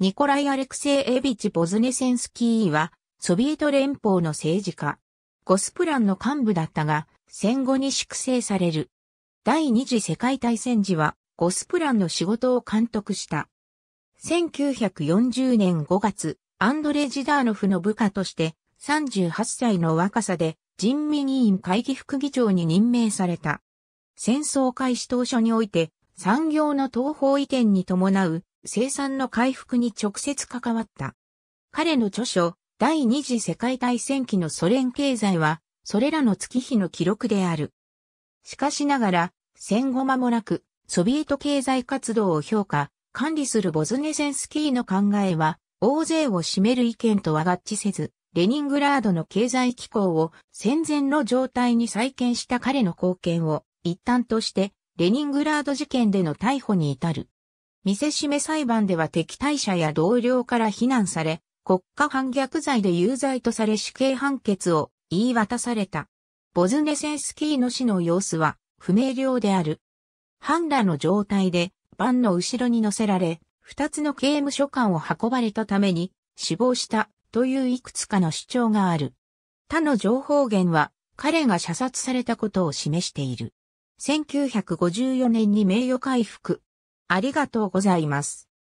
ニコライ・アレクセイ・エビチ・ボズネセンスキーは、ソビエト連邦の政治家。ゴスプランの幹部だったが、戦後に粛清される。第二次世界大戦時は、ゴスプランの仕事を監督した。1940年5月、アンドレ・ジダーノフの部下として、38歳の若さで人民委員会議副議長に任命された。戦争開始当初において、産業の東方移転に伴う生産の回復に直接関わった。彼の著書、第二次世界大戦期のソ連経済は、それらの月日の記録である。しかしながら、戦後間もなく、ソビエト経済活動を評価、管理するボズネセンスキーの考えは、大勢を占める意見とは合致せず、レニングラードの経済機構を戦前の状態に再建した彼の貢献を一端として、レニングラード事件での逮捕に至る。見せしめ裁判では敵対者や同僚から非難され、国家反逆罪で有罪とされ死刑判決を言い渡された。ボズネセンスキーの死の様子は不明瞭である。ハンラの状態で、バンの後ろに乗せられ、二つの刑務所間を運ばれたために死亡したといういくつかの主張がある。他の情報源は彼が射殺されたことを示している。1954年に名誉回復、ありがとうございます。